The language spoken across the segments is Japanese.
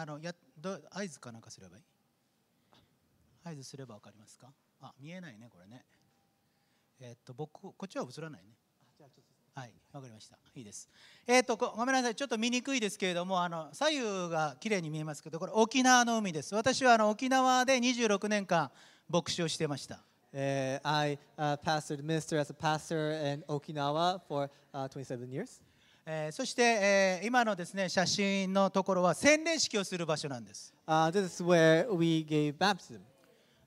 あのやど合図かなんかすればいい合図すれば分かりますかあ見えないねこれねえー、っと僕こっちは映らないねじゃちょっとはい、わかりました。いいです。えっ、とごめんなさい、ちょっと見にくいですけれども、あの左右が綺麗に見えますけど、これ沖縄の海です。私はあの沖縄で26年間牧師をしてました。え h I uh, pastored, m i n i s t e r as a pastor in Okinawa for uh, 27 years. えー、そして、えー、今のですね写真のところは洗礼式をする場所なんです。Uh, this is where we gave baptism.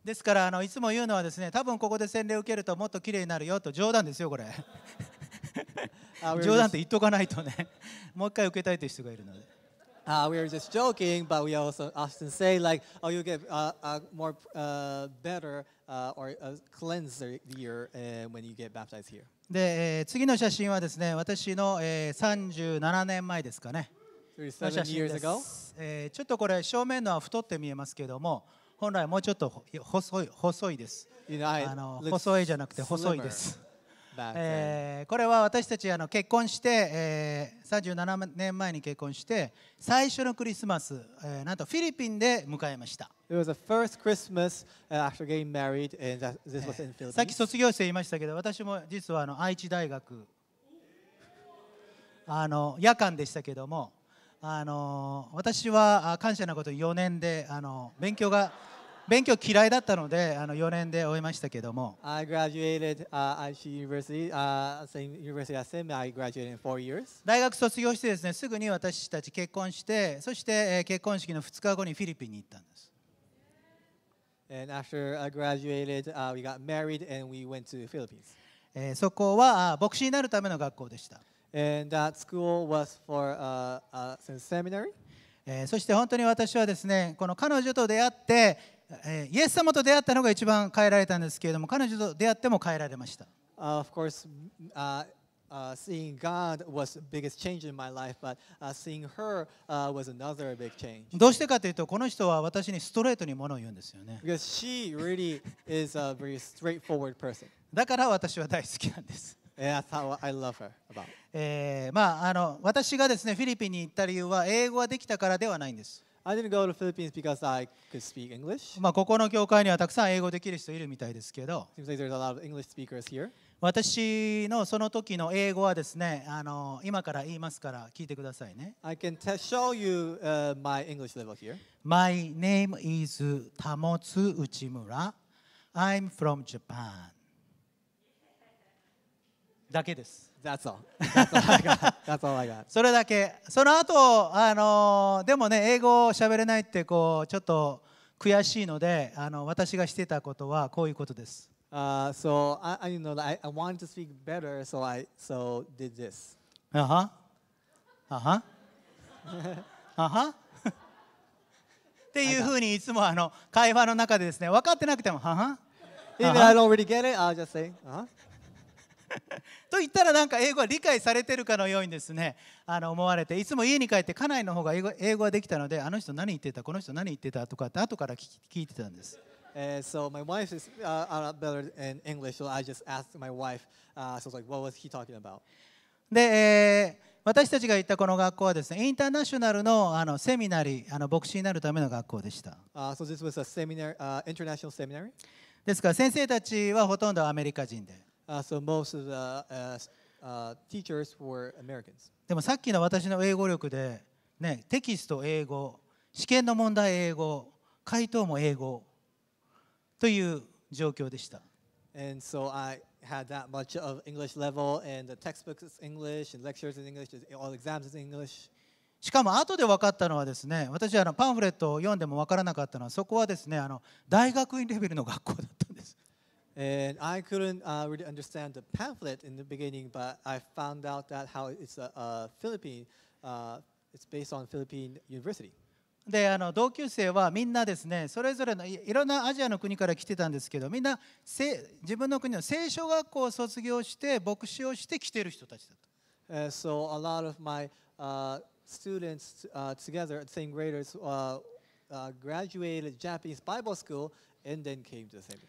ですからあのいつも言うのはですね多分ここで洗礼を受けるともっと綺麗になるよと冗談ですよこれ。冗談って言っとかないとねもう一回受けたいという人がいるので。Uh, we are just joking, but we also often say like, "Oh, you get uh, uh, more uh, better uh, or uh, cleanser uh, when you get baptized here." で、えー、次の写真はですね私の、えー、37年前ですかねの写真です、えー、ちょっとこれ正面のは太って見えますけども本来もうちょっと細い細いですあの細いじゃなくて細いですえー、これは私たちあの結婚して、えー、37年前に結婚して最初のクリスマス、えー、なんとフィリピンで迎えました。さっき卒業生言いましたけど、私も実はあの愛知大学 あの夜間でしたけども、あの私は感謝なことに4年であの勉強が。勉強嫌いだったのであの4年で終えましたけども。大学卒業してですねすぐに私たち結婚してそして結婚式の2日後にフィリピンに行ったんです。a そこは牧師になるための学校でした。a そして本当に私はですね、この彼女と出会って、イエス様と出会ったのが一番変えられたんですけれども、彼女と出会っても変えられました。どうしてかというと、この人は私にストレートにものを言うんですよね。だから私は大好きなんです。私がです、ね、フィリピンに行った理由は英語ができたからではないんです。I didn't go to Philippines because I could speak English. まあここの教会にはたくさん英語できる人いるみたいですけど Seems like there's a lot of English speakers here. 私のその時の英語はですねあの今から言いますから聞いてくださいね I can t show you、uh, my English level here. My name is 保つ内村 I'm from Japan だけです That's all. That's all I got. That's all I got. それだけ。その後、あのでもね、英語を喋れないってこうちょっと悔しいので、あの私がしてたことはこういうことです。Uh, so I, you know, I, I wanted to speak better, so I so did this. Uh huh. Uh huh. uh huh. っていうふうにいつもあの会話の中でですね分かってなくても「はは」If I don't really get it, I'll just say、uh huh. と言ったらなんか英語は理解されてるかのようにですねあの思われていつも家に帰って家内の方が英語英語ができたのであの人何言ってたこの人何言ってたとかって後から聞聞いてたんです。And so my wife is uh, better in English, so I just asked my wife. Uh, so I was like, what was he talking about? で、えー、私たちが行ったこの学校はですね、インターナショナルのあのセミナリー、あの牧師になるための学校でした。Uh, so this was a seminar,、uh, international seminary? ですから先生たちはほとんどアメリカ人で。Uh, so most of the uh, uh, teachers were Americans. でもさっきの私の英語力で、ね、テキスト英語、試験の問題英語、回答も英語という状況でした。And so I had that much of English level, and the textbooks is English, and lectures in English, all exams is English. しかも後で分かったのはですね私はあのパンフレットを読んでも分からなかったのはそこはですねあの大学院レベルの学校だったんです。And I couldn't uh, really understand the pamphlet in the beginning, but I found out that how it's a, a Philippine, uh, it's based on Philippine university. であの同級生はみんなですねそれぞれのいろんなアジアの国から来てたんですけどみんな自分の国の聖書学校を卒業して牧師をして来てる人たちだと。Uh, so a lot of my uh, students uh, together same graders, uh, uh, graduated Japanese Bible school and then came to the same.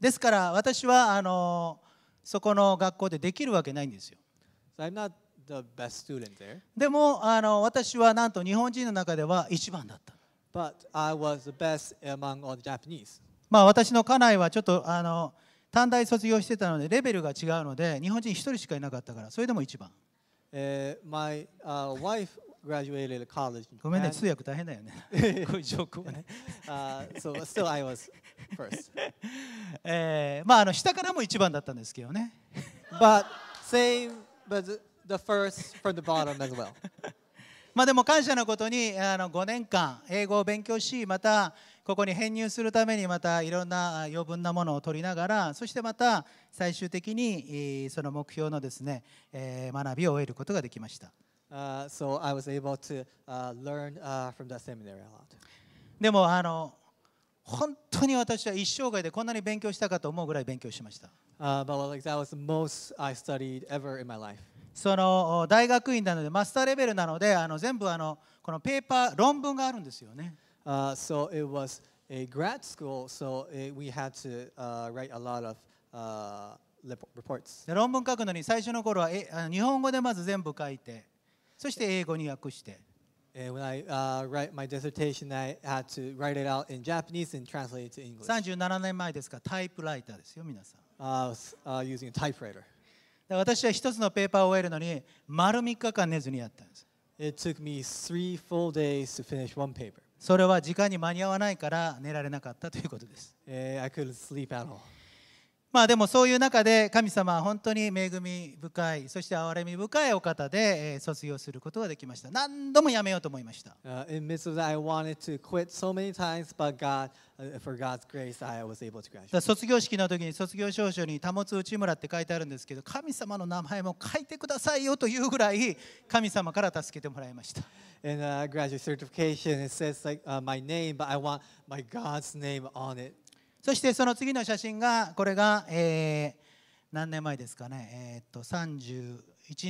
ですから私はあのそこの学校でできるわけないんですよ。でもあの私はなんと日本人の中では一番だった。まあ私の家内はちょっとあの短大卒業してたのでレベルが違うので日本人一人しかいなかったからそれでも一番。Uh, my uh, wife graduated college. ごめんね、通訳大変だよね。こういう状況はね。uh, so still I was first. えー、まああの下からも一番だったんですけどね。but same, but the first from the bottom as well. まあでも感謝のことにあの5年間英語を勉強しまたここに編入するためにまたいろんな余分なものを取りながらそしてまた最終的にその目標のですね学びを終えることができました。so I was able to learn from t h a seminary a lot. でもあの本当に私は一生涯でこんなに勉強したかと思うぐらい勉強しました。その大学院なのでマスターレベルなのであの全部あのこのペーパー、論文があるんですよね。論文書くのに最初の頃は日本語でまず全部書いて。そして英語に訳して。37年前ですか、タイプライターですよ、皆さん。私は一つのペーパーを終えるのに、丸3日間寝ずにやったんです。それは時間に間に合わないから寝られなかったということです。まあでもそういう中で神様は本当に恵み深いそして憐れみ深いお方で卒業することができました何度もやめようと思いました卒業式の時に卒業証書に「保つ内村」って書いてあるんですけど神様の名前も書いてくださいよというぐらい神様から助けてもらいました。そしてその次の写真がこれが、えー、何年前ですかね、えー、っと31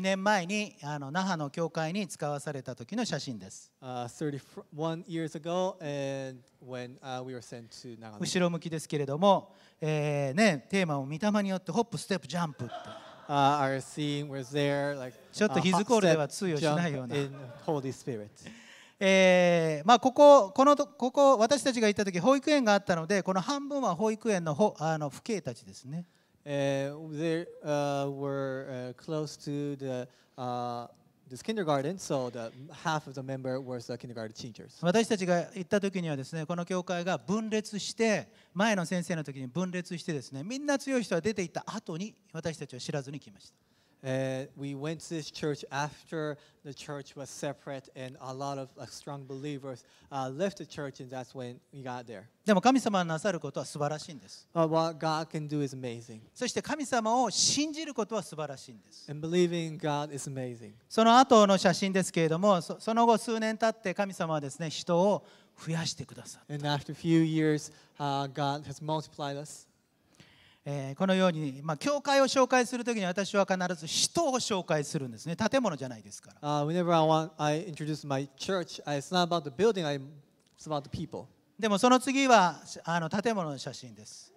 年前にあの那覇の教会に使わされた時の写真です。後ろ向きですけれども、えーね、テーマを見たまによってホップ、ステップ、ジャンプって。Uh, our scene was there, like, uh, ちょっとヒズコールでは通用しないような。えー、まあ、こここのここ私たちが行った時保育園があったのでこの半分は保育園のあの父兄たちですね。私たちが行った時にはですね、この教会が分裂して、前の先生の時に分裂してですね、みんな強い人は出て行った後に私たちは知らずに来ました。Uh, we went to this church after the church was separate, and a lot of uh, strong believers uh, left the church, and that's when we got there. でも神様のなさることは素晴らしいんです。Uh, what God can do is amazing, そして神様を信じることは素晴らしいんです。and believing God is amazing. after a few years, uh, God has multiplied us. えこのように、まあ、教会を紹介するときに私は必ず人を紹介するんですね。建物じゃないですから。でもその次はあの建物の写真です。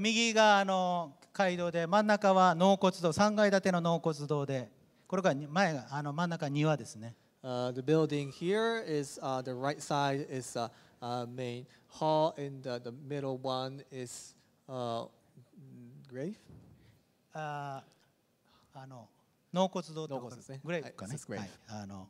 右がの街道で、真ん中は納骨堂、3階建ての納骨堂で、これが前あの真ん中庭ですね。uh, main hall, and the, the middle one is uh, grave? Uh, あの納骨堂とか、ね、グレーブかね、はい、あの、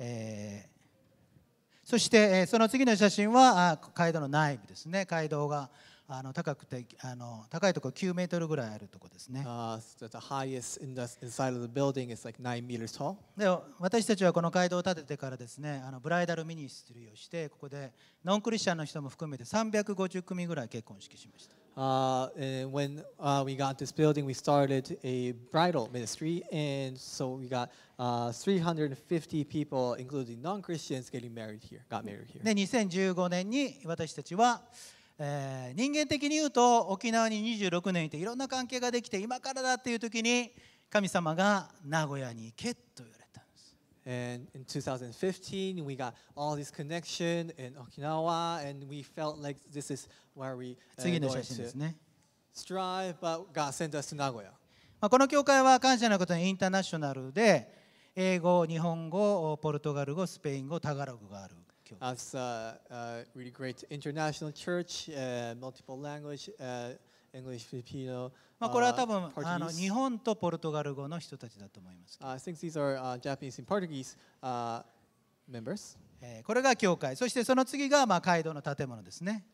えー、そして、えー、その次の写真は街道の内部ですね街道があの高くてあの高いところ9メートルぐらいあるところですね。Uh, so the highest in the, inside of the building is like 9 meters tall. で私たちはこの街道を建ててからですねあのブライダルミニストリーをしてここでノンクリスチャンの人も含めて350組ぐらい結婚式しました。Uh, and when uh, we got this building, we started a bridal ministry, and so we got uh, 350 people, including non-Christians, getting married here, got married here. で2015年に私たちはえー、人間的に言うと沖縄に26年いていろんな関係ができて今からだっていう時に神様が名古屋に行けと言われたんです。And in 2015, we got all this connection in Okinawa, and we felt like this is where we、uh, 次の写真ですね。まあ、この教会は感謝なことにインターナショナルで英語、日本語、ポルトガル語、スペイン語、タガログがある。as a, a really great international church, uh, multiple language, uh, English, Filipino. まあこれは多分あの日本とポルトガル語の人たちだと思います。Uh, I think these are、uh, Japanese and Portuguese、uh, members. これが教会、そしてその次がまあ街道の建物ですね。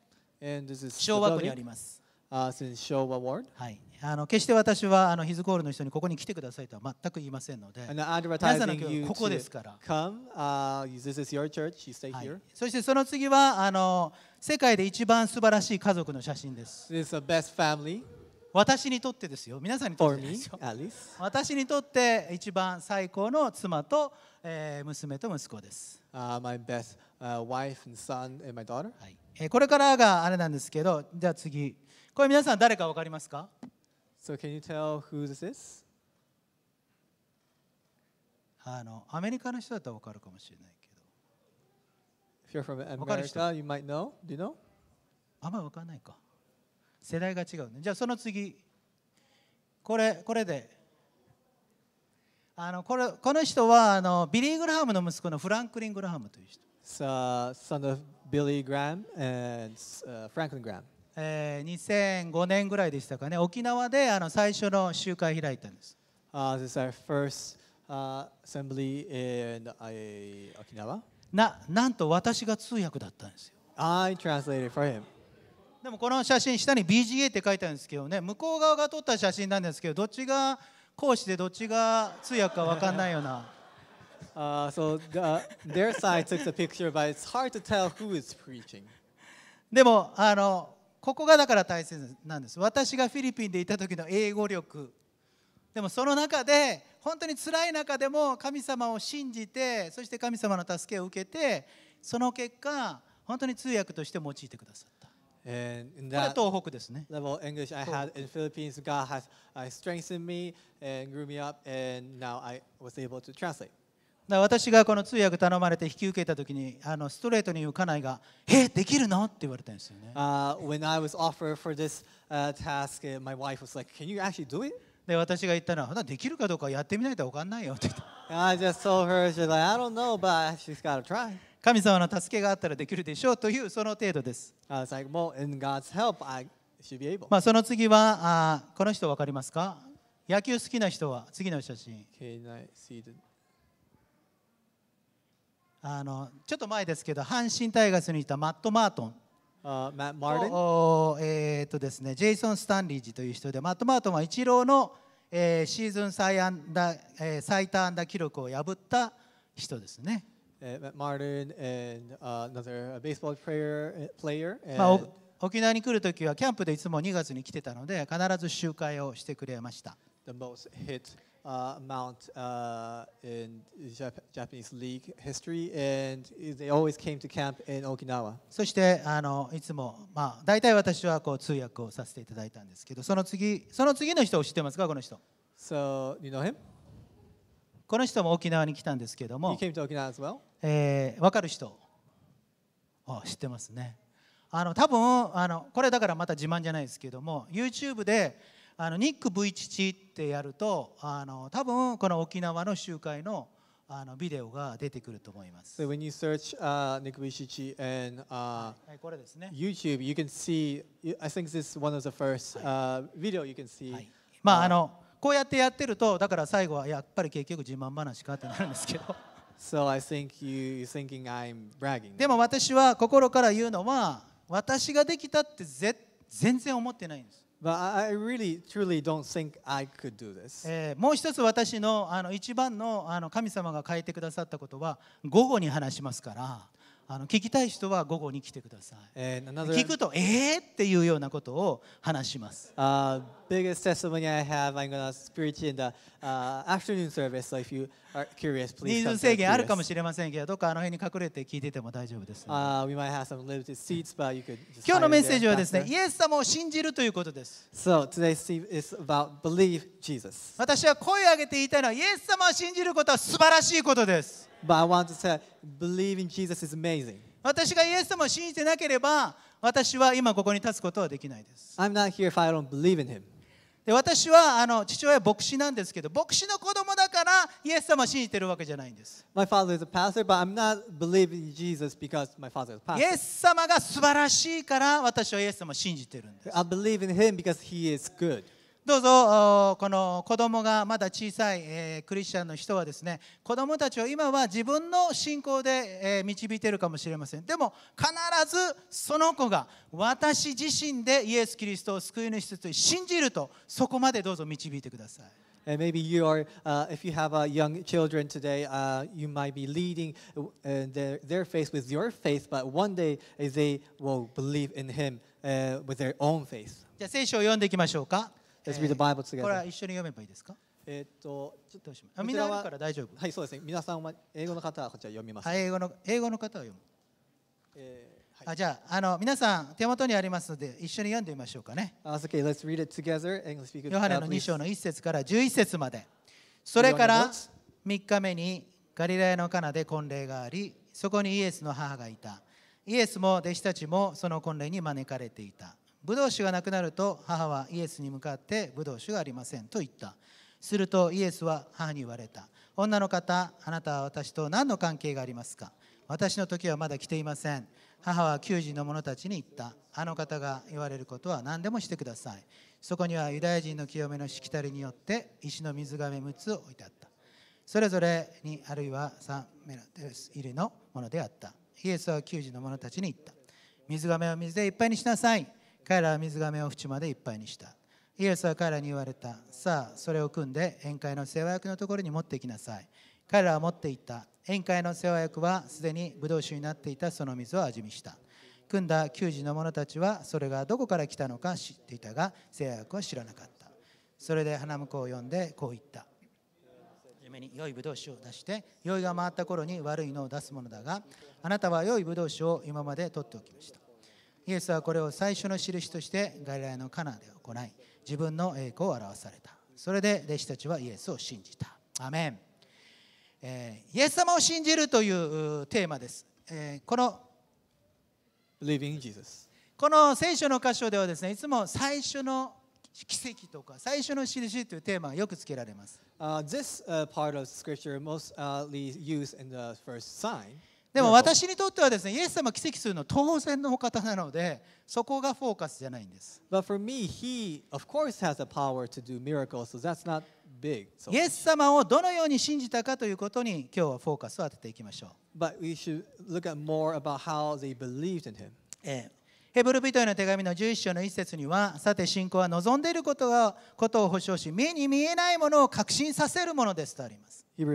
And this is 昭和区にあります。はい。あの決して私はあのヒズコールの人にここに来てくださいとは全く言いませんので、皆さんのここですから。はい、そしてその次はあの世界で一番素晴らしい家族の写真です。私にとってですよ。皆さんにとってですよ。Me, 私にとって一番最高の妻と、えー、娘と息子です。これからがあれなんですけど、じゃあ次。これ皆さん誰かわかりますか So can you tell who this is? あのアメリカの人だったら分かるかもしれないけ If you're from America, you might know. Do you know? どあんまり分かんないか世代が違うねじゃあその次これこれであのこれこの人はあのビリー・グラハムの息子のフランクリン・グラハムという人 It's uh, son of Billy Graham and uh, Franklin Graham. えー、2005年ぐらいでしたかね沖縄であの最初の集会開いたんです。Uh, this is our first, uh, assembly in, uh, 沖縄ななんと私が通訳だったんですよ。I translated for him. でもこの写真下に BGA って書いてあるんですけどね向こう側が撮った写真なんですけどどっちが講師でどっちが通訳か分かんないような。uh, so the, their side took the picture, but it's hard to tell who is preaching. でもあのここがだから大切なんです私がフィリピンでいた時の英語力でもその中で本当に辛い中でも神様を信じてそして神様の助けを受けてその結果本当に通訳として用いてくださった。And in that level of English I had in Philippines, God has strengthened me and grew me up, and now I was able to translate. だから私がこの通訳頼まれて引き受けた時にあのストレートに言う家内が「えできるの?」って言われたんですよね。when I was offered for this、task, my wife was like, can you actually do it? で私が言ったのは、できるかどうかやってみないと分かんないよって言った。神様の助けがあったらできるでしょうというその程度です。あ、その次はあ、この人わかりますか野球好きな人は次の写真。あのちょっと前ですけど阪神タイガースにいたマット・マートン Uh, Matt m a おえー、っとですね、ジェイソン・スタンリージという人で、マット・マートンはイチローの、えー、シーズン最ンダ、えー、最多安打記録を破った人ですね。Matt Martin and、uh, another baseball p l a まあ沖縄に来るときはキャンプでいつも2月に来てたので必ず集会をしてくれました。The most hit uh, amount uh, in Jap Japanese league history, and they always came to camp in Okinawa. そしてあのいつもまあ大体私はこう通訳をさせていただいたんですけど、その次その次の人を知ってますかこの人？So you know him? この人も沖縄に来たんですけども、He came to Okinawa as well. えー、分かる人あ知ってますね。あの多分あのこれだからまた自慢じゃないですけども、YouTube であのニック V 父ってやるとあの多分この沖縄の集会のあのビデオが出てくると思います。So、when Nick V 父 and、uh, はいこれで YouTube, you can see, I think this is o of t uh, e o you まあ、あのこうやってやってると、だから最後はやっぱり結局自慢話かってなるんですけど。でも私は心から言うのは私ができたってぜ全然思ってないんです。really, もう一つ私のあの一番のあの神様が変えてくださったことは午後に話しますから。あの聞きたい人は午後に来てください。えー、a n o t h えっていうようなことを話します。Uh, biggest testimony I have, I'm going to speak in the、uh, afternoon s e r 人数制限あるかもしれませんけど、どっかあの辺に隠れて聞いてても大丈夫です。今日のメッセージはですね、a イエス様を信じるということです。So, today's is about believe Jesus. 私は声を上げて言いたいのは、イエス様を信じることは素晴らしいことです。But I want to say, believe in Jesus is amazing. 私がイエス様を信じてなければ、私は今ここに立つことはできないです。I'm not here if I don't believe in him. で私はあの父親は牧師なんですけど、牧師の子供だからイエス様を信じてるわけじゃないんです。My father is a pastor, but I'm not believing in Jesus because my father is a pastor. イエス様が素晴らしいから私はイエス様を信じてるんです。I believe in him because he is good. どうぞこの子供がまだ小さい、えー、クリスチャンの人はですね子供たちを今は自分の信仰で、えー、導いているかもしれませんでも必ずその子が私自身でイエス・キリストを救い主と信じるとそこまでどうぞ導いてください。And maybe you are, uh, if you have uh, young children today, uh, you might be leading their, their faith with your faith, but one day they will believe in Him with their own faith. じゃあ聖書を読んでいきましょうか。Let's read the Bible together. これは一緒に読めばいいですかえっと、ちょっとしみんなあるから大丈夫。はい、そうですね。皆さんは英語の方はこちら読みます。はい、英語の英語の方は読む。えーはい、あじゃああの皆さん手元にありますので一緒に読んでみましょうかね。ヨハネの2章の1節から11節まで。それから3日目にガリラヤのカナで婚礼があり、そこにイエスの母がいた。イエスも弟子たちもその婚礼に招かれていた。ブドウ酒がなくなると母はイエスに向かってブドウ酒がありませんと言ったするとイエスは母に言われた女の方あなたは私と何の関係がありますか私の時はまだ来ていません母は給時の者たちに言ったあの方が言われることは何でもしてくださいそこにはユダヤ人の清めのしきたりによって石の水がめ6つを置いてあったそれぞれにあるいは3メラテル入りのものであったイエスは給時の者たちに言った水がめを水でいっぱいにしなさい彼らは水がめを縁までいっぱいにしたイエスは彼らに言われたさあそれを組んで宴会の世話役のところに持っていきなさい彼らは持っていた宴会の世話役はすでにブドウ酒になっていたその水を味見した組んだ給仕の者たちはそれがどこから来たのか知っていたが世話役は知らなかったそれで花婿を呼んでこう言った夢に良いブドウ酒を出して酔いが回った頃に悪いのを出すものだがあなたは良いブドウ酒を今まで取っておきましたイエスはこれを最初の印として外来のカナで行い自分の栄光を表されたそれで弟子たちはイエスを信じたアメン、えー、イエス様を信じるというテーマです、えー、このこの聖書の箇所ではですねいつも最初の奇跡とか最初の印というテーマがよくつけられます、uh, This、uh, part of scripture mostly used in the first sign でも私にとってはですねイエス様奇跡するの当然の方なのでそこがフォーカスじゃないんですイエス様をどのように信じたかということに今日はフォーカスを当てていきましょうヘブル・ビトへの手紙の11章の一節にはさて信仰は望んでいることを保証し目に見えないものを確信させるものですとあります。で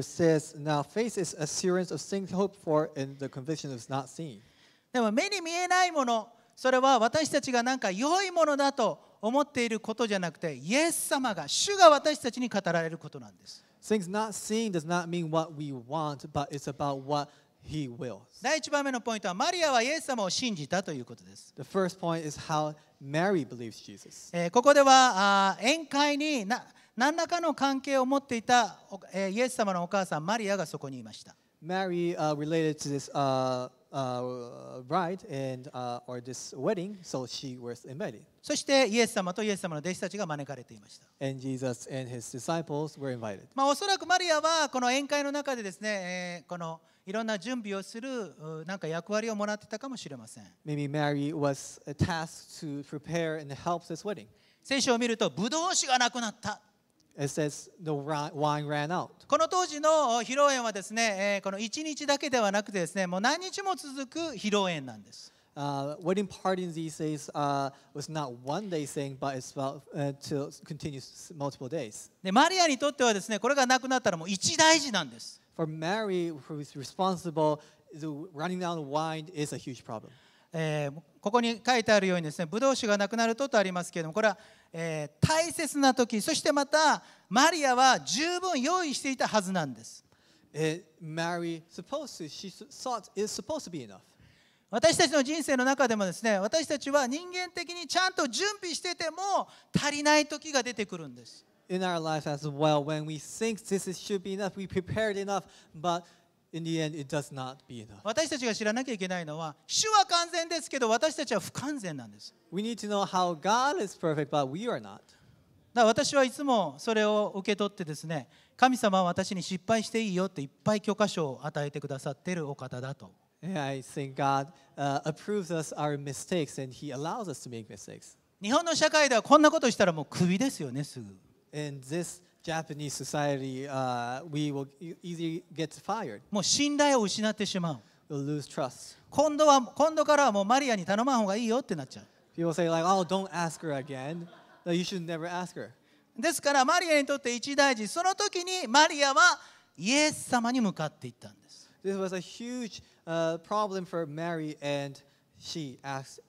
も目に見えないものそれは私たちが何か良いものだと思っていることじゃなくてイエス様が主が私たちに語られることなんです。Things not seeing does not mean what we want, but it's about what He wills. 第1番目のポイントは、マリアはイエス様を信じたということです。The first point is how Mary believes Jesus. えー、ここでは、あ宴会にな何らかの関係を持っていた、えー、イエス様のお母さん、マリアがそこにいました。Mary、uh, related to this、uh, uh, bride and、uh, or this wedding, so she was invited. そしてイエス様とイエス様の弟子たちが招かれていました。And Jesus and his disciples were invited. まあおそらくマリアはこの宴会の中でですね、えー、このいろんな準備をするなんか役割をもらってたかもしれません。聖書を見ると、ブドウがなくなった。この当時の披露宴はですね、この一日だけではなくてですね、もう何日も続く披露宴なんです。で、マリアにとってはですね、これがなくなったらもう一大事なんです。for Mary, who's responsible, the running down the wine is a huge problem. えー、ここに書いてあるようにですね、ブドウ酒がなくなるととありますけれども、これは、えー、大切な時、そしてまたマリアは十分用意していたはずなんです。え t Mary, s u p p o s e she thought is supposed to be enough. 私たちの人生の中でもですね私たちは人間的にちゃんと準備してても足りない時が出てくるんです。in our life as well when we think this should be enough, we prepared enough, but 私たちが知らなきゃいけないのは、主は完全ですけど、私たちは不完全なんです。p e r 私はいつもそれを受け取ってですね、神様は私に失敗していいよっていっぱい許可書を与えてくださっているお方だと。日本の社会ではこんなことしたらもうクビですよね、すぐ。in this Japanese society, uh, we will easily get fired. もう信頼を失ってしまう。We'll、lose trust. 今度は今度からはもうマリアに頼まん方がいいよってなっちゃう。People say like, oh, don't ask her again. You should never ask her. ですからマリアにとって一大事。その時にマリアはイエス様に向かっていったんです。This was a huge、uh, problem for Mary and she asked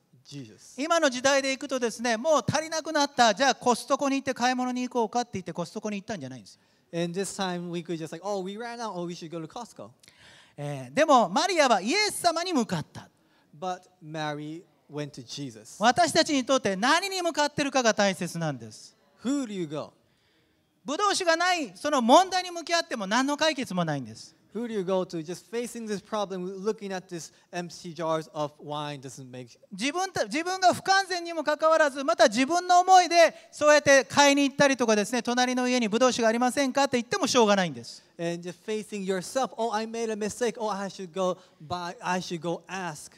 今の時代でいくとですねもう足りなくなったじゃあコストコに行って買い物に行こうかって言ってコストコに行ったんじゃないんですよ。l i k e oh, えー、でもマリアはイエス様に向かった。But Mary went to Jesus. 私たちにとって何に向かってるかが大切なんです。Who do you go? ブドウ酒がないその問題に向き合っても何の解決もないんです。Who do you go to? Just facing this problem, looking at these empty jars of wine doesn't make 自分た自分が不完全にもかかわらず、また自分の思いでそうやって買いに行ったりとかですね、隣の家にブドウ酒がありませんかって言ってもしょうがないんです。And just facing yourself, oh, I made a mistake, oh, I should go buy, I should go ask.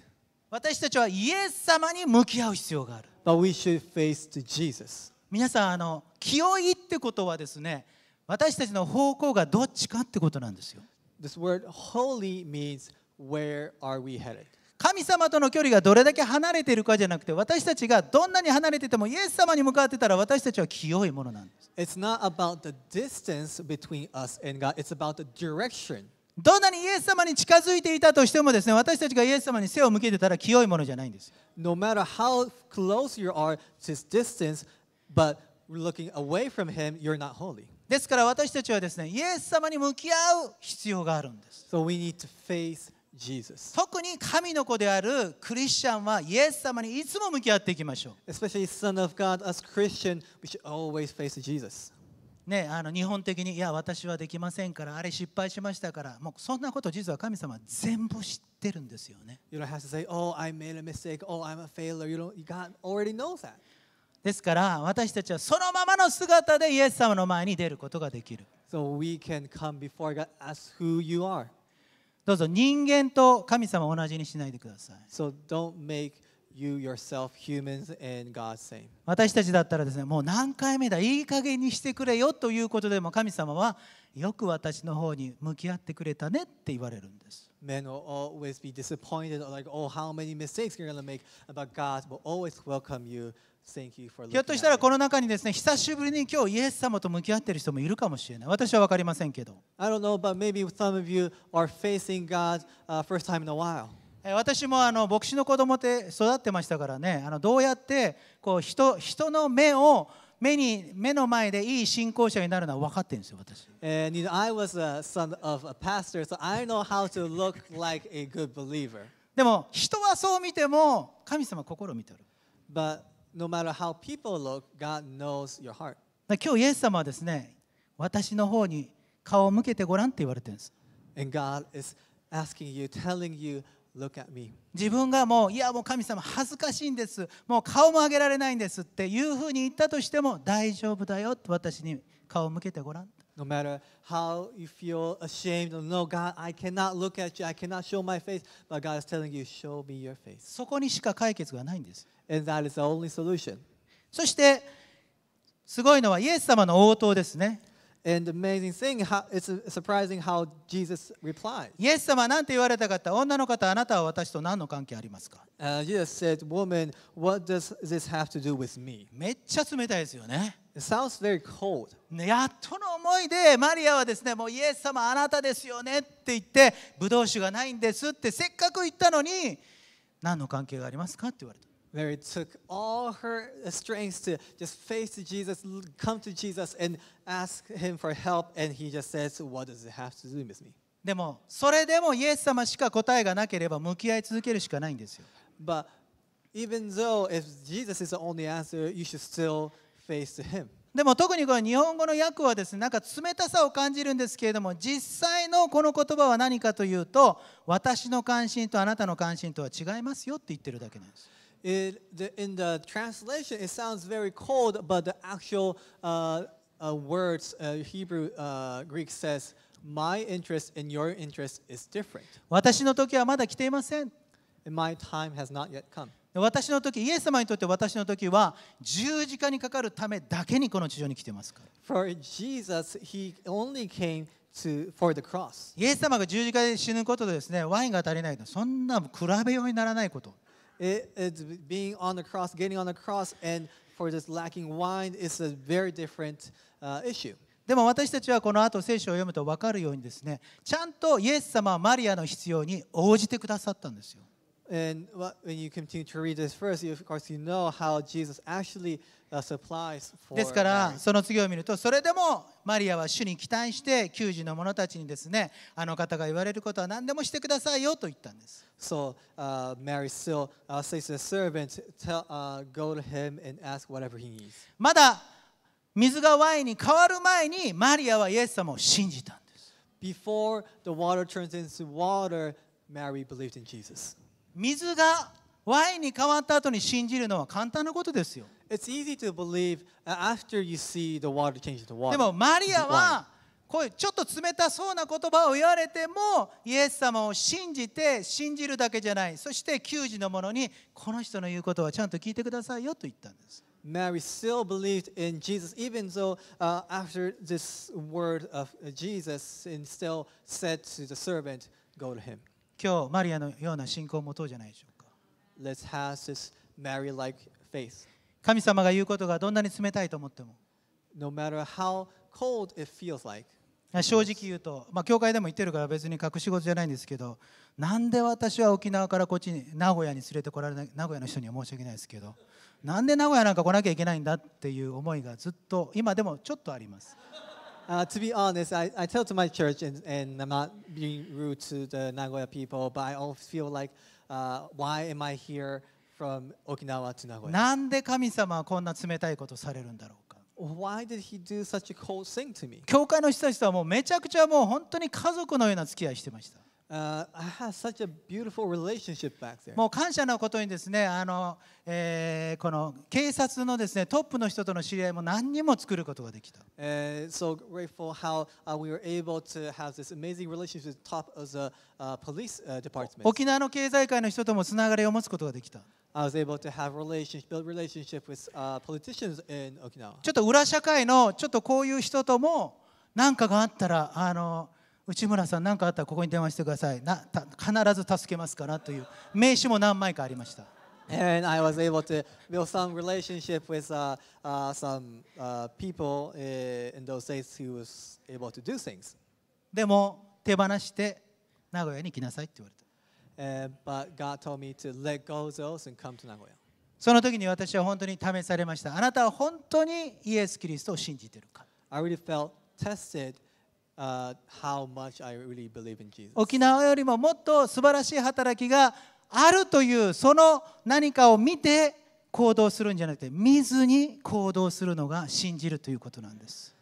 私たちはイエス様に向き合う必要がある。But we should face to Jesus. 皆さん、あの、清いってことはですね、私たちの方向がどっちかってことなんですよ。This word holy means where are we headed? 神様との距離がどれだけ離れているかじゃなくて私たちがどんなに離れていてもイエス様に向かっていたら私たちは清いものなんです。どんなにイエス様に近づいていたとしてもですね私たちがイエス様に背を向けていたら清いものじゃないんです。No matter how close you are to this distance, but looking away from him, you're not holy. ですから私たちはですね、イエス様に向き合う必要があるんです。特に神の子であるクリスチャンはイエス様にいつも向き合っていきましょう。God, ね、あの日本的に、いや、私はできませんから、あれ失敗しましたから、もうそんなこと実は神様は全部知ってるんですよね。You don't have to say, oh, I made a mistake, oh, I'm a failure. You don't, God already knows that. ですから私たちはそのままの姿でイエス様の前に出ることができる。So、we can come before God as who you are. どうぞ人間と神様を同じにしないでください。So、don't make you yourself humans and God same. 私たちだったらですね、もう何回目だ、いい加減にしてくれよということでも神様はよく私の方に向き合ってくれたねって言われるんです。men will always be disappointed or like, oh, how many mistakes you're going to make. But God will always welcome you ひょっとしたらこの中にですね久しぶりに今日イエス様と向き合っている人もいるかもしれない私は分かりませんけど I don't know, but maybe some of you are facing God、first time in a while. 私もあの牧師の子供で育ってましたからねあのどうやってこう人人の目を目に目の前でいい信仰者になるのは分かってるんですよ、私。でも、人はそう見ても、神様は心を見てる。But No matter how people look, God knows your heart. 今日、イエス様はですね、私の方に顔を向けてごらんって言われてるんです。And God is asking you, telling you, Look at me. 自分がもう、いやもう神様恥ずかしいんです、もう顔も上げられないんですっていうふうに言ったとしても大丈夫だよって私に顔を向けてごらん No matter how you feel ashamed, no, God, I cannot look at you, I cannot show my face, but God is telling you, show me your face. そこにしか解決がないんです。And that is the only solution. そして、すごいのはイエス様の応答ですね。And amazing thing, how, it's surprising how Jesus r e p l i e イエス様何て言われたかっ女の方、あなたは私と何の関係ありますか Uh, Jesus said, Woman, what does this have to do with me? めっちゃ冷たいですよね。It sounds very cold. やっとの思いでマリアはですね、もうイエス様あなたですよねって言って、ブドウ酒がないんですってせっかく言ったのに、何の関係がありますかって言われた。でもそれでもイエス様しか答えがなければ向き合い続けるしかないんですよ。でも特にこの日本語の訳はですねなんか冷たさを感じるんですけれども実際のこの言葉は何かというと私の関心とあなたの関心とは違いますよって言ってるだけなんです。it, the, in the translation, it sounds very cold, but the actual uh, uh, words, uh, Hebrew, uh, Greek says, My interest and your interest is different. 私の時はまだ来ていません。And my time has not yet come. 私の時、イエス様にとって私の時は十字架にかかるためだけにこの地上に来てますか For Jesus, he only came to, for the cross. イエス様が十字架で死ぬことでですね、ワインが足りないと、そんな比べようにならないこと。It, it's being on the cross, getting on the cross, and for this lacking wine, it's a very different uh, issue. でも私たちはこの後聖書を読むと分かるようにですねちゃんとイエス様はマリアの必要に応じてくださったんですよ。And when you continue to read this verse, of course, you know how Jesus actually supplies for ですから、その次を見ると、それでもマリアは主に期待して、給仕の者たちにですね、あの方が言われることは何でもしてくださいよと言ったんです。So、uh, Mary still、uh, says to the servant, tell,、uh, go to him and ask whatever he needs. まだ水がワインに変わる前に、マリアはイエス様を信じたんです。Before the water turns into water, Mary believed in Jesus. 水がワインに変わった後に信じるのは簡単なことですよ。でもマリアはこうちょっと冷たそうな言葉を言われてもイエス様を信じて信じるだけじゃないそして球児のものにこの人の言うことはちゃんと聞いてくださいよと言ったんです。Mary still believed in Jesus, even though uh, after this word of Jesus, and still said to the servant, Go to him. 今日マリアのような信仰を持とうじゃないでしょうか。Let's have this Mary-like faith. 神様が言うことがどんなに冷たいと思っても。No matter how cold it feels like. 正直言うと、まあ、教会でも言ってるから別に隠し事じゃないんですけど、なんで私は沖縄からこっちに名古屋に連れてこられない、名古屋の人には申し訳ないですけど、なんで名古屋なんか来なきゃいけないんだっていう思いがずっと今でもちょっとあります。Uh, to be honest, I, I tell to my church, and, and I'm not being rude to the Nagoya people, but I always feel like, uh, why am I here from Okinawa to Nagoya? なんで神様はこんな冷たいことされるんだろうか Why did he do such a cold thing to me? 教会の人たちはもうめちゃくちゃもう本当に家族のような付き合いしてました。もう感謝のことにですねあの、えー、この警察のですねトップの人との知り合いも何人も作ることができた。沖縄の経済界の人ともつながりを持つことができた。ちょっと裏社会のちょっとこういう人とも何かがあったらあの内村さん何かあったらここに電話してくださいな必ず助けますからという名刺も何枚かありました。and I was able to build some relationship with uh, uh, some uh, people in those days who was able to do things. でも手放して名古屋に来なさいって言われた。Uh, but God told me to let go of those and come to 名古屋。その時に私は本当に試されました。あなたは本当にイエス・キリストを信じているか。I really felt tested h o w much I really believe in u 沖縄よりももっと素晴らしい働きがあるというその何かを見て行動するんじゃなくて見ずに行動するのが信じるということなんです。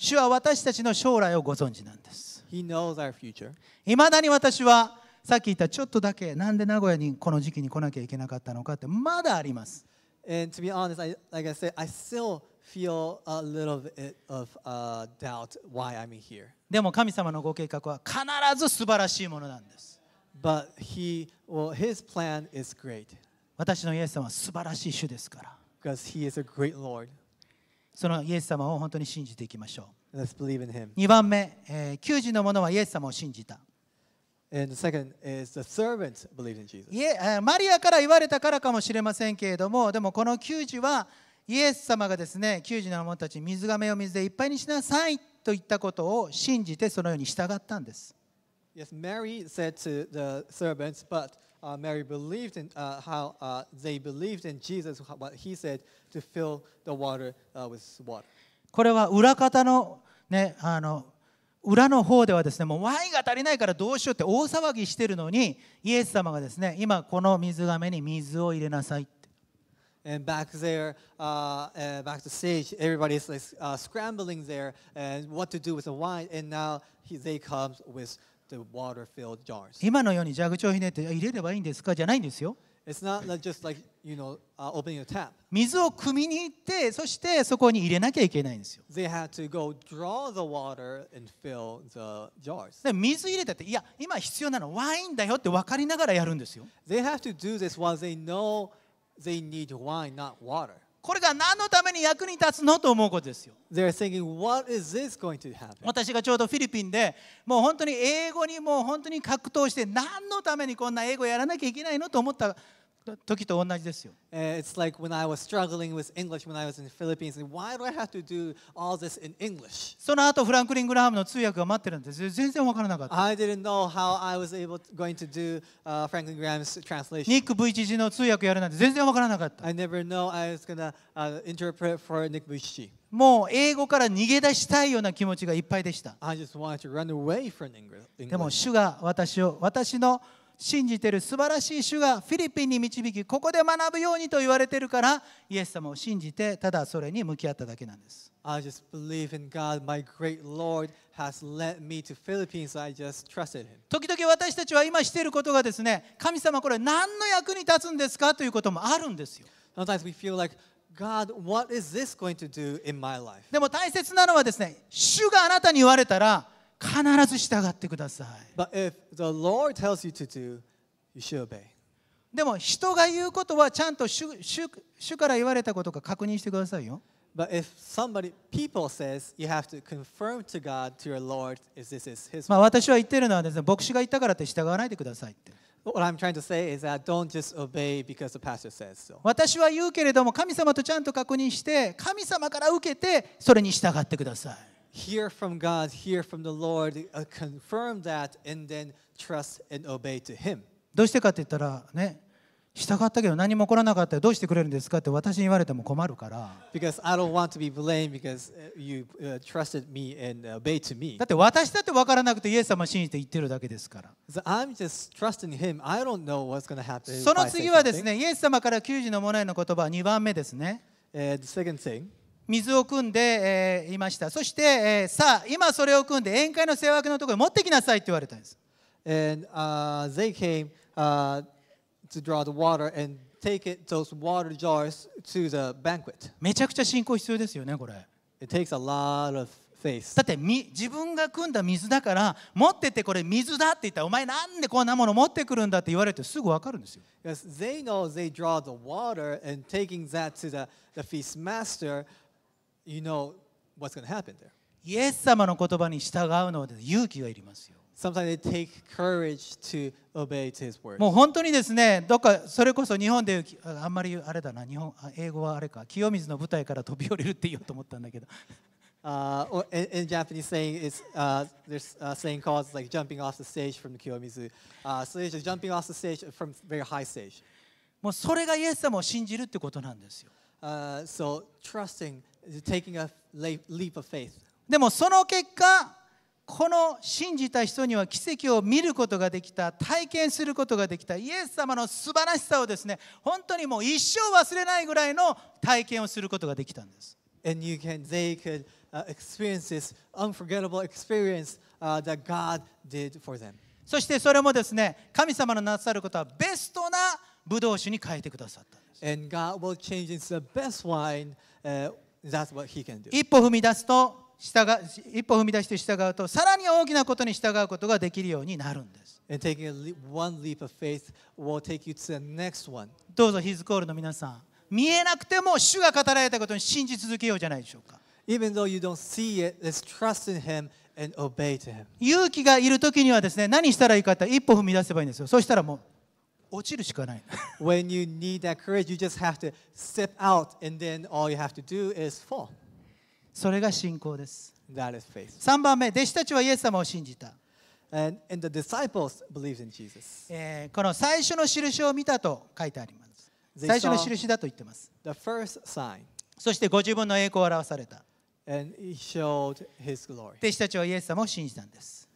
主は私たちの将来をご存知なんです。いまだに私はさっき言ったちょっとだけなんで名古屋にこの時期に来なきゃいけなかったのかってまだあります。And to be honest, I, like I said, I still feel a little bit of uh, doubt why I'm here. でも神様のご計画は必ず素晴らしいものなんです。But he, well, his plan is great. 私のイエス様は素晴らしい主ですから。Because he is a great Lord. そのイエス様を本当に信じていきましょう。Let's believe in him. 2番目、えー、9時の者はイエス様を信じた。And the second is the servant believed in Jesus. いえマリアから言われたからかもしれませんけれども、でもこの給仕はイエス様がですね、給仕の者たちに水がめを水でいっぱいにしなさいと言ったことを信じてそのように従ったんです。Yes, Mary said to the servants, but uh, Mary believed in uh, how uh, they believed in Jesus, what he said to fill the water uh, with water. これは裏方のね、あの、裏の方ではですねもうワインが足りないからどうしようって大騒ぎしてるのにイエス様がですね今この水がめに水を入れなさいって今のように蛇口をひねって入れればいいんですかじゃないんですよ。水を汲みに行って、そしてそこに入れなきゃいけないんですよ。水入れたて、いや、今必要なのワインだよって分かりながらやるんですよ。これが何のために役に立つのと思うことですよ。私がちょうどフィリピンでもう本当に英語にもう本当に格闘して何のためにこんな英語やらなきゃいけないのと思った。時と同じですよ。It's like when I was struggling with English when I was in the Philippines, and why do I have to do all this in English? その後フランクリン・グラハムの通訳が待ってるんです。全然わからなかった。I didn't know how I was able to, going to do、uh, Franklin Graham's translation. ニック V 知事の通訳やるなんて全然わからなかった。I never know I was gonna、uh, interpret for Nick V 知事。もう英語から逃げ出したいような気持ちがいっぱいでした。I just wanted to run away from English. でも主が私を私の信じてる素晴らしい主がフィリピンに導きここで学ぶようにと言われてるからイエス様を信じてただそれに向き合っただけなんです。I just believe in God. My great Lord has led me to Philippines. I just trusted Him. 時々私たちは今していることがですね、神様これ何の役に立つんですかということもあるんですよ。Sometimes we feel like God, what is this going to do in my life? でも大切なのはですね、主があなたに言われたら、必ず従ってください。But if the Lord tells you to do, you should obey. でも人が言うことはちゃんと主主主から言われたことか確認してくださいよ。But if somebody, people says, you have to confirm to God, to your Lord, is this is His will. まあ私は言ってるのはですね、牧師が言ったからって従わないでくださいって。What I'm trying to say is that don't just obey because the pastor says so. 私は言うけれども、神様とちゃんと確認して、神様から受けて、それに従ってください。hear from God, hear from the Lord, confirm that, and then trust and obey to Him. どうしてかって言ったらね、したかったけど何も起こらなかったらどうしてくれるんですかって私に言われても困るから。だって私だって分からなくてイエス様信じて言ってるだけですから。その次はですね、イエス様から救助のもらいの言葉、2番目ですね。水を汲んで、えー、いましたそして、えー、さあ今それを汲んで宴会の世話役のところに持ってきなさいって言われたんです。And, uh, they came, uh, to draw the water and take it, those water jars to the banquet. めちゃくちゃ信仰必要ですよねこれ。It takes a lot of faith. だってみ自分が汲んだ水だから持っててこれ水だって言ったらお前なんでこんなもの持ってくるんだって言われてすぐ分かるんですよ。Yes, they know they draw the water and taking that to the, the feast master you know what's going to happen there. イエス様の言葉に従うのは勇気がいりますよ。Sometimes it takes courage to obey to his word. もう本当にですね、どっかそれこそ日本であんまりあれだな、日本英語はあれか、清水の舞台から飛び降りるって言おうと思ったんだけど。Uh, or in, in Japanese saying, it's, uh, there's a saying called like jumping off the stage from the Kiyomizu. Uh, so it's just jumping off the stage from very high stage. もうそれがイエス様を信じるってことなんですよ。Uh, so trusting でもその結果、この信じた人には奇跡を見ることができた、体験することができた、イエス様の素晴らしさをですね、本当にもう一生忘れないぐらいの体験をすることができたんです。And you can, they could experience this unforgettable experience that God did for them. そしてそれもですね、神様のなさることはベストなブドウ酒に変えてくださったんです。And God will change into the best wine、uh, 一歩踏み出すと従一歩踏み出して従うとさらに大きなことに従うことができるようになるんです。どうぞヒズコールの皆さん、見えなくても主が語られたことに信じ続けようじゃないでしょうか。Even though you don't see it, let's trust in Him and obey to Him. 勇気がいるときにはですね、何したらいいかって一歩踏み出せばいいんですよ。そしたらもう。落ちるしかない。When you need that courage, you just have to step out, and then all you have to do is fall. それが信仰です。That is faith. 3番目、弟子たちはイエス様を信じた。And, and the disciples believed in Jesus. えー、この最初の印を見たと書いてあります。最初の印だと言ってます。The first sign. そしてご自分の栄光を表された。And he showed his glory. 弟子たちはイエス様を信じたんです。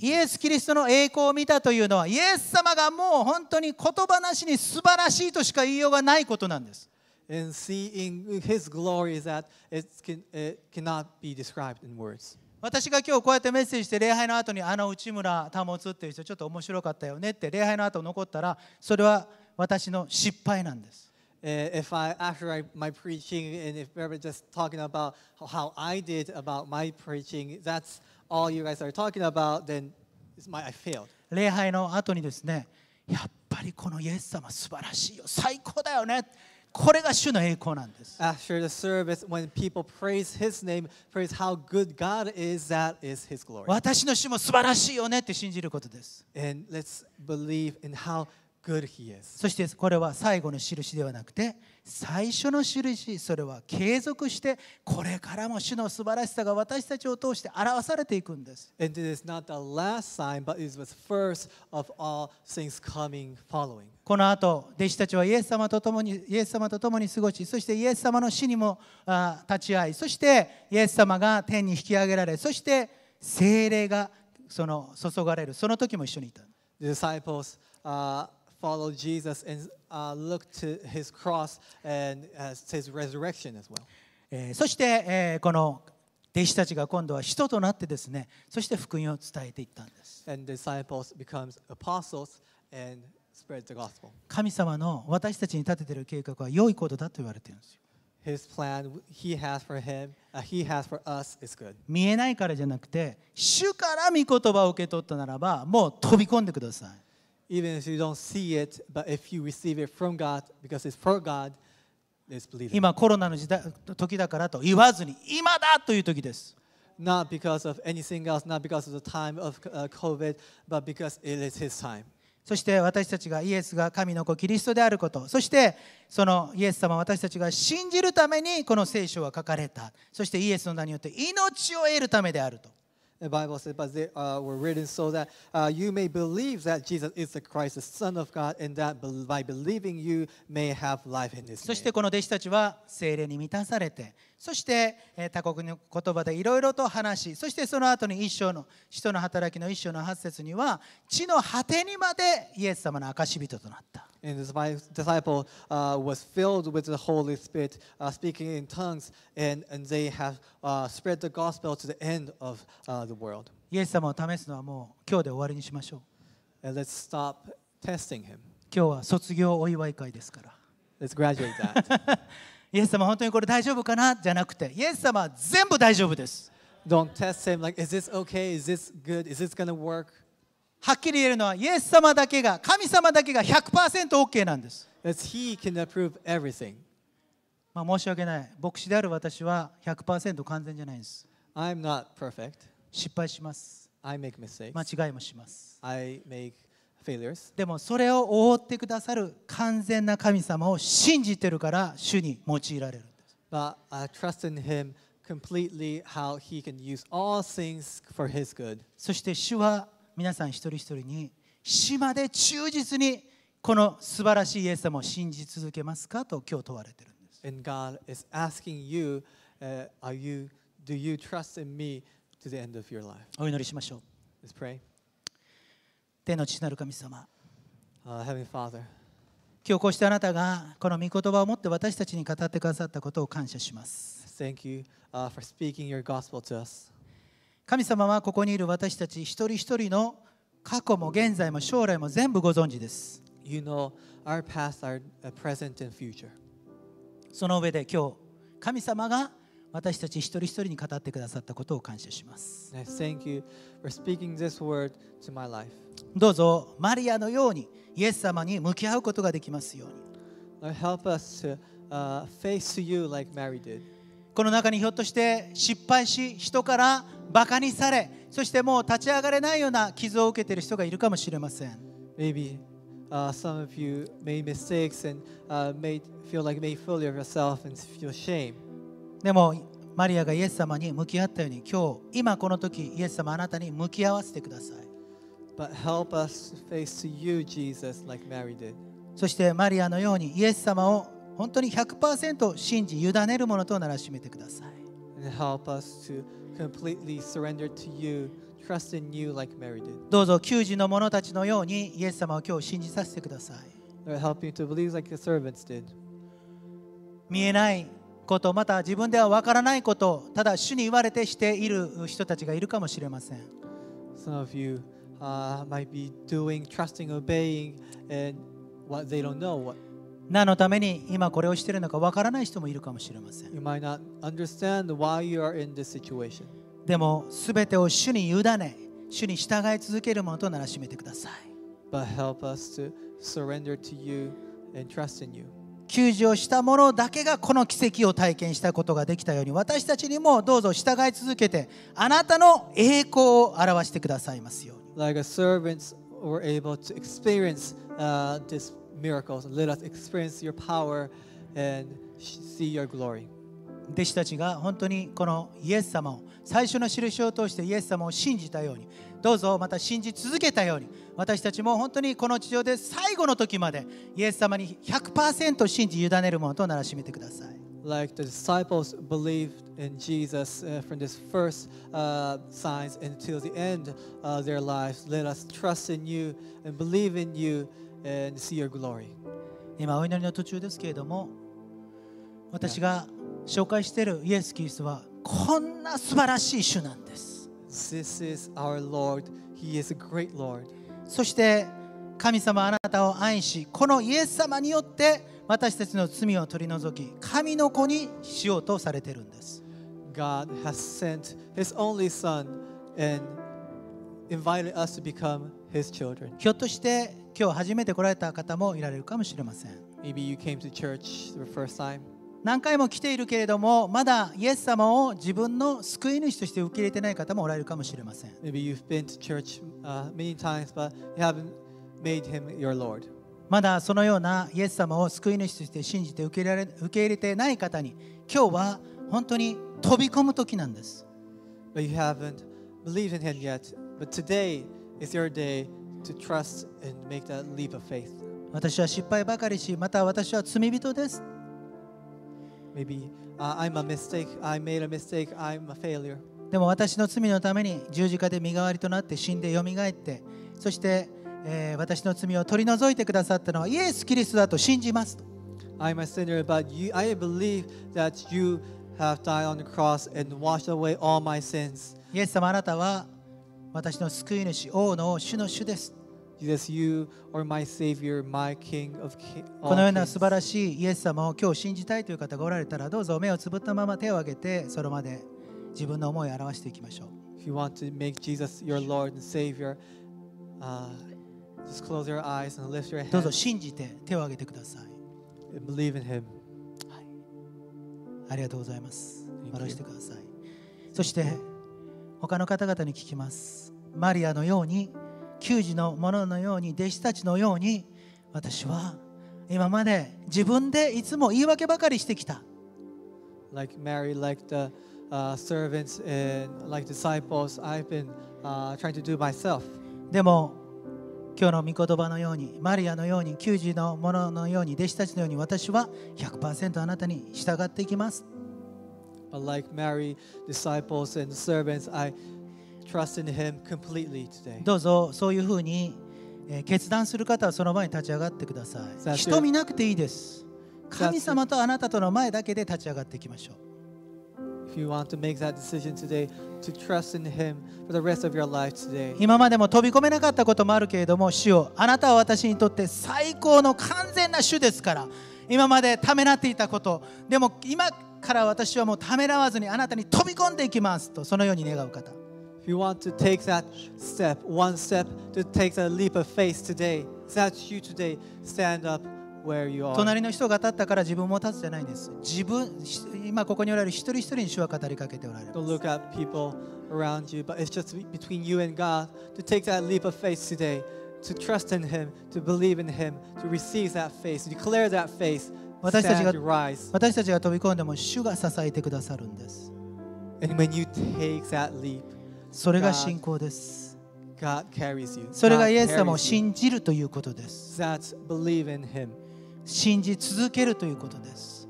イエス・キリストの栄光を見たというのはイエス様がもう本当に言葉なしに素晴らしいとしか言いようがないことなんです。私が今日こうやってメッセージして礼拝の後にあの内村保つっていう人ちょっと面白かったよねって礼拝の後残ったらそれは私の失敗なんです。all you guys are talking about, then it's my, I failed. 礼拝の後にですね、やっぱりこのイエス様素晴らしいよ、最高だよね。これが主の栄光なんです。After the service, when people praise His name, praise how good God is, that is His glory. 私の主も素晴らしいよねって信じることです。And let's believe in how そしてこれは最後の印ではなくて最初の印それは継続してこれからも主の素晴らしさが私たちを通して表されていくんです。この後、弟子たちはイエス様と共にイエス様と共に過ごし、そしてイエス様の死にもあ立ち会い、そしてイエス様が天に引き上げられ、そして精霊がその注がれる、その時も一緒にいた。The disciples、uh, follow Jesus and look to his cross and h i s resurrection as well. そして、この弟子たちが今度は人となってですね、そして福音を伝えていったんです。神様の私たちに立ててる計画は良いことだと言われてるんですよ。見えないからじゃなくて、主から御言葉を受け取ったならば、もう飛び込んでください。even if you don't see it, but if you receive it from God, because it's for God, let's believe it. 今コロナの時代時だからと言わずに今だという時です。Not because of anything else, not because of the time of COVID, but because it is His time. そして私たちがイエスが神の子キリストであることそしてそのイエス様私たちが信じるためにこの聖書は書かれたそしてイエスの名によって命を得るためであると。The Bible says, but they uh, were written so that uh, you may believe that Jesus is the Christ, the Son of God, and that by believing you may have life in His name. そしてこの弟子たちは精霊に満たされて、そして、えー、他国の言葉でいろいろと話し、そしてその後に一章の、使徒の働きの一章の八節には、地の果てにまでイエス様の証人となった。And the disciple uh, was filled with the Holy Spirit, uh, speaking in tongues, and, and they have uh, spread the gospel to the end of uh, the world. And let let's stop testing him. let us graduate that. イエス様本当にこれ大丈夫かなじゃなくて、イエス様全部大丈夫です。Don't test him like, is this okay? Is this good? Is this gonna work? はっきり言えるのは、イエス様だけが、神様だけが 100%OK、なんです。He can approve everything. まあ申し訳ない。牧師である私は100%完全じゃないです。I'm not perfect. 失敗します。I make mistakes. 間違いもします。I make でもそれを覆ってくださる完全な神様を信じてるから主に用いられるんです。But I trust in him completely how he can use all things for his good. そして主は皆さん一人一人に島で忠実にこの素晴らしいイエス様を信じ続けますかと今日問われてるんです。And God is asking you,、uh, are you, do you trust in me to the end of your life? お祈りしましょう。Let's pray. 天の父なる神様。Uh, Heavenly Father. 今日こうしてあなたがこの御言葉を持って私たちに語ってくださったことを感謝します。Thank you、uh, for speaking your gospel to us. 神様はここにいる私たち一人一人の過去も現在も将来も全部ご存知です。You know our past, our present and future. その上で今日、神様が私たち一人一人に語ってくださったことを感謝します。Thank you for speaking this word to my life. どうぞ、マリアのようにイエス様に向き合うことができますように。Lord, help us to、uh, face to you like Mary did. この中にひょっとして失敗し人からバカにされそしてもう立ち上がれないような傷を受けている人がいるかもしれません。Maybe Uh, some of you made mistakes and uh, made, feel like made fool of yourself and feel shame. でもマリアがイエス様に向き合ったように今日今この時イエス様あなたに向き合わせてください。But help us face to you, Jesus, like Mary did. そしてマリアのようにイエス様を本当に100%信じ委ねるものとならしめてください。どうぞ、給仕の者たちのようにイエス様を今日信じさせてください。Like、見えないこと、また自分では分からないこと、ただ主に言われてしている人たちがいるかもしれません。Some of you, uh, might be doing, trusting, obeying, and what they don't know. What 何のために今これをしているのかわからない人もいるかもしれません。でも、全てを主に委ね、主に従い続けるものとならしめてください。救助したものだけがこの奇跡を体験したことができたように私たちにもどうぞ従い続けてあなたの栄光を表してくださいますように。miracles. Let us experience your power and see your glory. 弟子たちが本当にこのイエス様を最初の印を通してイエス様を信じたようにどうぞまた信じ続けたように私たちも本当にこの地上で最後の時までイエス様に100%信じ委ねるものとならしめてください。Like the disciples believed in Jesus from this first uh, signs until the end of their lives, let us trust in you and believe in you. and see your glory. 今お祈りの途中ですけれども私が紹介しているイエス・キリストはこんな素晴らしい主なんです。This is our Lord. He is a great Lord. そして神様あなたを愛しこのイエス様によって私たちの罪を取り除き神の子にしようとされているんです。God has sent His only Son and invited us to become His children. ひょっとして今日初めて来られた方もいられるかもしれません。Maybe you came to church the first time. 何回も来ているけれども、まだイエス様を自分の救い主として受け入れていない方もおられるかもしれません。まだそのようなイエス様を救い主として信じて受け入れ受け入れていない方に、今日は本当に飛び込む時なんです。But you haven't believed in him yet, but today It's your day to trust and make that leap of faith. 私は失敗ばかりし、また私は罪人です。Maybe、uh, I'm a mistake, I made a mistake, I'm a failure. でも私の罪のために十字架で身代わりとなって死んでよみがえって、そして、えー、私の罪を取り除いてくださったのはイエス・キリストだと信じます。I'm a sinner, but you, I believe that you have died on the cross and washed away all my sins. イエス様あなたは私の救い主、王の主の主です。Jesus, you are my Savior, my King of このような素晴らしいイエス様を今日信じたいという方がおられたら、どうぞ目をつぶったまま手を挙げて、それまで自分の思いを表していきましょう。If you want to make Jesus your Lord and Savior,、uh, just close your eyes and lift your h a n d どうぞ信じて手を挙げてください。Believe in Him. ありがとうございます。戻してください。そして、他の方々に聞きます。マリアのように給仕の者のように弟子たちのように私は今まで自分でいつも言い訳ばかりしてきた。Like Mary, like the uh, servants and like disciples, I've been uh, trying to do myself. でも今日の御言葉のように、マリアのように、給仕の者のように、弟子たちのように、私は100%あなたに従っていきます。But like Mary, disciples and servants, I Trust in him completely today. どうぞそういうふうに決断する方はその前に立ち上がってください。人見なくていいです。神様とあなたとの前だけで立ち上がっていきましょう。今までも飛び込めなかったこともあるけれども、主よあなたは私にとって最高の完全な主ですから、今までためらっていたこと、でも今から私はもうためらわずにあなたに飛び込んでいきますと、そのように願う方。If you want to take that step, one step, to take that leap of faith today, if that's you today, stand up where you are. 隣の人が立ったから自分も立つじゃないんです。自分今ここにおられる一人一人に主は語りかけておられる。Don't look at people around you, but it's just between you and God to take that leap of faith today, to trust in Him, to believe in Him, to receive that faith, to declare that faith. 私たちが私たちが飛び込んでも主が支えてくださるんです。And when you take that leap, それが信仰です。それがイエス様を信じるということです。信じ続けるということです。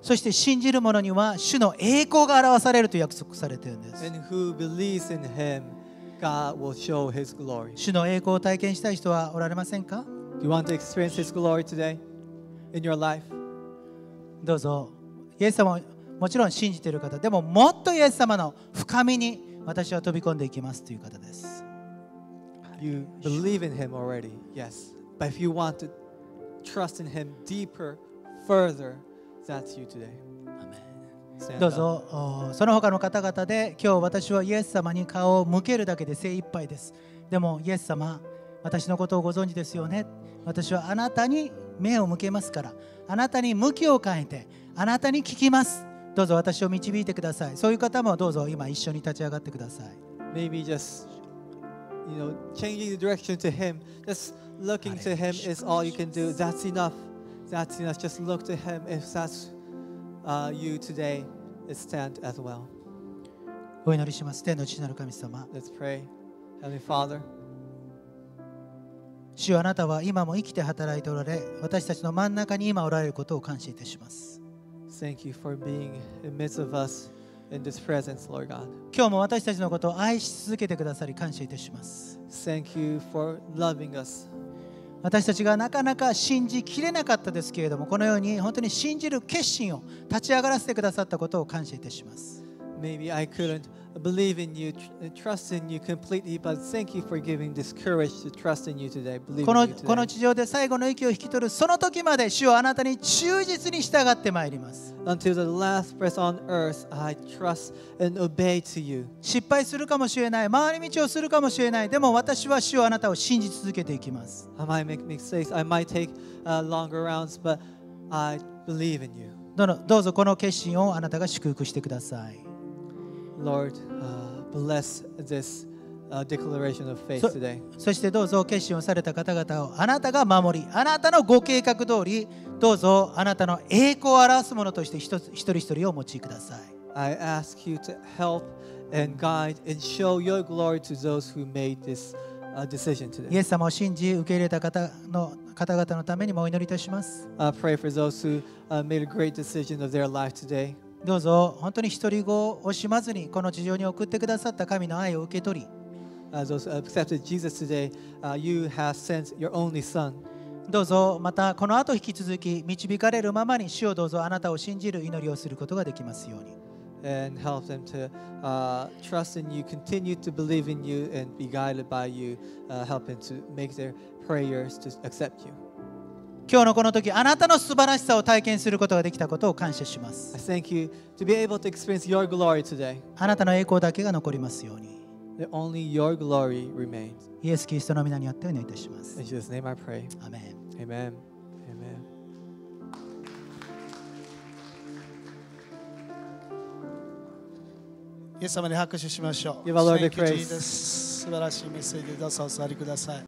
そして信じる者には主の栄光が表されると約束されているんです。主の栄光を体験したい人はおられませんかどうぞ、イエス様もちろん信じている方でももっとイエス様の深みに私は飛び込んでいきますという方です。You believe in Him already, yes. But if you want to trust in Him deeper, further, that's you today. どうぞその他の方々で今日私はイエス様に顔を向けるだけで精一杯です。でもイエス様私のことをご存知ですよね。私はあなたに目を向けますからあなたに向きを変えてあなたに聞きます。どうぞ私を導いてくださいそういう方もどうぞ今一緒に立ち上がってください Maybe just you know changing the direction to him just looking to him is all you can do that's enough that's enough just look to him if that's uh, you today stand as well お祈りします天の父なる神様 Let's pray Heavenly Father 主よあなたは今も生きて働いておられ私たちの真ん中に今おられることを感謝いたします Thank you for being in midst of us in this presence, Lord God. 今日も私たちのことを愛し続けてくださり感謝いたします。Thank you for loving us. 私たちがなかなか信じきれなかったですけれども、このように本当に信じる決心を立ち上がらせてくださったことを感謝いたします。Maybe I couldn't believe in you, trust in you completely, but thank you for giving this courage to trust in you today. Believe このこの地上で最後の息を引き取るその時まで主はあなたに忠実に従ってまいります。Until the last breath on earth, I trust and obey to you. 失敗するかもしれない、回り道をするかもしれない、でも私は主はあなたを信じ続けていきます。I might make mistakes, I might take、uh, longer rounds, but I believe in you. どどうぞこの決心をあなたが祝福してください。Lord, uh, bless this declaration of faith today. そしてどうぞ決心をされた方々をあなたが守り、あなたのご計画通り、どうぞあなたの栄光を表すものとして一つ一人一人をお持ちください。I ask you to help and guide and show your glory to those who made this decision today. イエス様を信じ受け入れた方の方々のためにもお祈りいたします。u pray for those who、made a great decision of their life today. どうぞ本当に独り言を惜しまずにこの地上に送ってくださった神の愛を受け取り As those accepted Jesus today, uh, you have sent your only son. どうぞまたこの後引き続き導かれるままに主をどうぞあなたを信じる祈りをすることができますように。And help them to、uh, trust in you, continue to believe in you, and be guided by you. Uh, help them to make their prayers to accept you. 今日のこの時あなたの素晴らしさを体験することができたことを感謝します。あなたの栄光だけが残りますように。イエス・キリストの皆によってお願いいたします。In Jesus' n a I n Amen. Amen. イエス様に拍手しましょう。Give o Lord t praise. 素晴らしいメッセージどうぞお座りください。